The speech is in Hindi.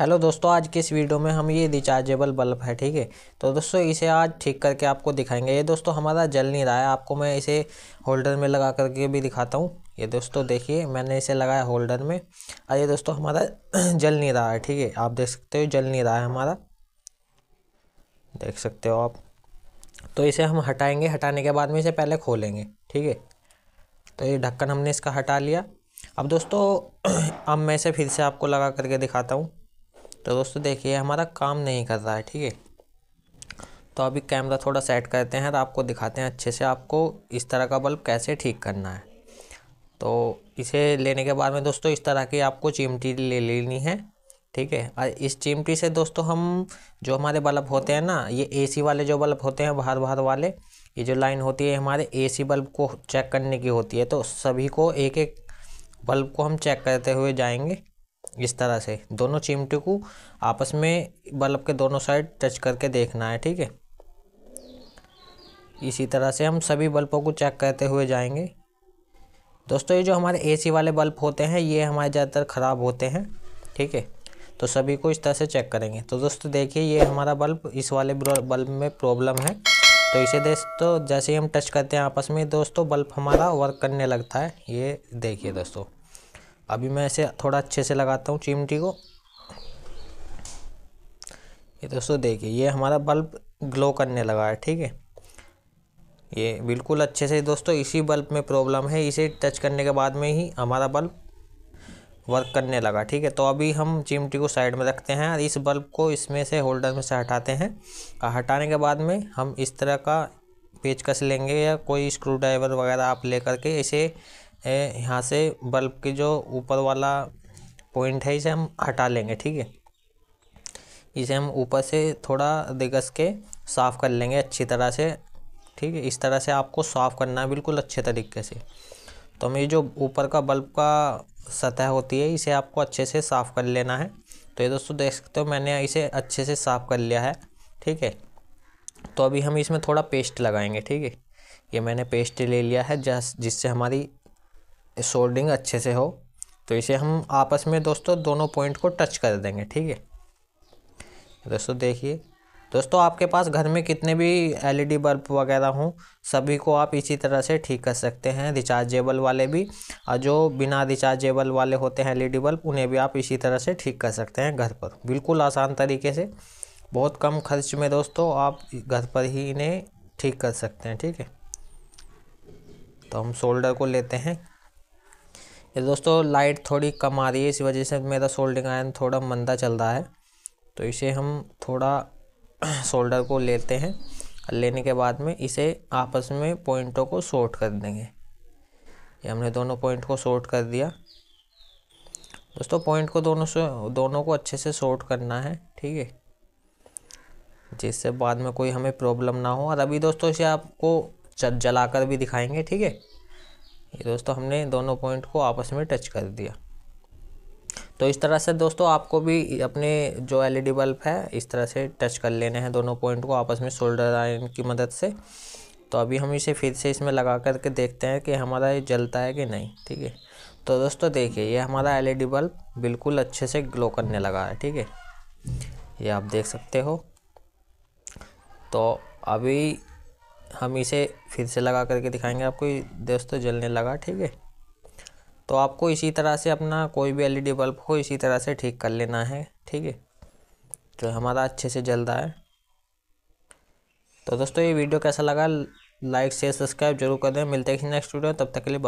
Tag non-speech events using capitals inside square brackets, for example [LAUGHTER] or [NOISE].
हेलो दोस्तों आज की इस वीडियो में हम ये रिचार्जेबल बल्ब है ठीक है तो दोस्तों इसे आज ठीक करके आपको दिखाएंगे ये दोस्तों हमारा जल नहीं रहा है आपको मैं इसे होल्डर में लगा करके भी दिखाता हूँ ये दोस्तों देखिए मैंने इसे लगाया होल्डर में और ये दोस्तों हमारा [CLEARS THROAT] जल नहीं रहा है ठीक है आप देख सकते हो जल नहीं रहा है हमारा देख सकते हो आप तो इसे हम हटाएँगे हटाने के बाद में इसे पहले खोलेंगे ठीक है तो ये ढक्कन हमने इसका हटा लिया अब दोस्तों [CLEARS THROAT] अब मैं इसे फिर से आपको लगा करके दिखाता हूँ तो दोस्तों देखिए हमारा काम नहीं कर रहा है ठीक है तो अभी कैमरा थोड़ा सेट करते हैं तो आपको दिखाते हैं अच्छे से आपको इस तरह का बल्ब कैसे ठीक करना है तो इसे लेने के बाद में दोस्तों इस तरह की आपको चिमटी ले लेनी है ठीक है और इस चिमटी से दोस्तों हम जो हमारे बल्ब होते हैं ना ये एसी वाले जो बल्ब होते हैं बाहर बाहर वाले ये जो लाइन होती है हमारे एसी बल्ब को चेक करने की होती है तो सभी को एक एक बल्ब को हम चेक करते हुए जाएंगे इस तरह से दोनों चिमटे को आपस में बल्ब के दोनों साइड टच करके देखना है ठीक है इसी तरह से हम सभी बल्बों को चेक करते हुए जाएंगे दोस्तों ये जो हमारे एसी वाले बल्ब होते हैं ये हमारे ज़्यादातर ख़राब होते हैं ठीक है तो सभी को इस तरह से चेक करेंगे तो दोस्तों देखिए ये हमारा बल्ब इस वाले बल्ब में प्रॉब्लम है तो इसे दोस्तों जैसे ही हम टच करते हैं आपस में दोस्तों बल्ब हमारा वर्क करने लगता है ये देखिए दोस्तों अभी मैं इसे थोड़ा अच्छे से लगाता हूँ चिमटी को ये दोस्तों देखिए ये हमारा बल्ब ग्लो करने लगा है ठीक है ये बिल्कुल अच्छे से दोस्तों इसी बल्ब में प्रॉब्लम है इसे टच करने के बाद में ही हमारा बल्ब वर्क करने लगा ठीक है तो अभी हम चिमटी को साइड में रखते हैं और इस बल्ब को इसमें से होल्डर में से हटाते हैं और हटाने के बाद में हम इस तरह का पेचकश लेंगे या कोई स्क्रू ड्राइवर वगैरह आप ले करके इसे ए, यहाँ से बल्ब के जो ऊपर वाला पॉइंट है इसे हम हटा लेंगे ठीक है इसे हम ऊपर से थोड़ा दिगस के साफ़ कर लेंगे अच्छी तरह से ठीक है इस तरह से आपको साफ़ करना है बिल्कुल अच्छे तरीके से तो हम ये जो ऊपर का बल्ब का सतह होती है इसे आपको अच्छे से साफ़ कर लेना है तो ये दोस्तों देख सकते हो मैंने इसे अच्छे से साफ़ कर लिया है ठीक है तो अभी हम इसमें थोड़ा पेस्ट लगाएंगे ठीक है ये मैंने पेस्ट ले लिया है जिससे हमारी सोल्डिंग अच्छे से हो तो इसे हम आपस में दोस्तों दोनों पॉइंट को टच कर देंगे ठीक है दोस्तों देखिए दोस्तों आपके पास घर में कितने भी एलईडी बल्ब e वगैरह हों सभी को आप इसी तरह से ठीक कर सकते हैं रिचार्जेबल वाले भी और जो बिना रिचार्जेबल वाले होते हैं एलईडी बल्ब e उन्हें भी आप इसी तरह से ठीक कर सकते हैं घर पर बिल्कुल आसान तरीके से बहुत कम खर्च में दोस्तों आप घर पर ही इन्हें ठीक कर सकते हैं ठीक है तो हम शोल्डर को लेते हैं ये दोस्तों लाइट थोड़ी कम आ रही है इस वजह से मेरा सोल्डिंग आयन थोड़ा मंदा चल रहा है तो इसे हम थोड़ा शोल्डर [CLEARS THROAT] को लेते हैं लेने के बाद में इसे आपस में पॉइंटों को शॉर्ट कर देंगे ये हमने दोनों पॉइंट को शॉर्ट कर दिया दोस्तों पॉइंट को दोनों से दोनों को अच्छे से शॉर्ट करना है ठीक है जिससे बाद में कोई हमें प्रॉब्लम ना हो और अभी दोस्तों इसे आपको जलाकर भी दिखाएंगे ठीक है ये दोस्तों हमने दोनों पॉइंट को आपस में टच कर दिया तो इस तरह से दोस्तों आपको भी अपने जो एलईडी बल्ब e है इस तरह से टच कर लेने हैं दोनों पॉइंट को आपस में सोल्डर आयरन की मदद से तो अभी हम इसे फिर से इसमें लगा करके देखते हैं कि हमारा ये जलता है कि नहीं ठीक है तो दोस्तों देखिए ये हमारा एलईडी बल्ब e बिल्कुल अच्छे से ग्लो करने लगा है ठीक है ये आप देख सकते हो तो अभी हम इसे फिर से लगा करके दिखाएंगे आपको दोस्तों जलने लगा ठीक है तो आपको इसी तरह से अपना कोई भी एलईडी बल्ब हो इसी तरह से ठीक कर लेना है ठीक है तो हमारा अच्छे से जल रहा है तो दोस्तों ये वीडियो कैसा लगा लाइक शेयर सब्सक्राइब जरूर कर दें मिलते हैं नेक्स्ट वीडियो तब तक के लिए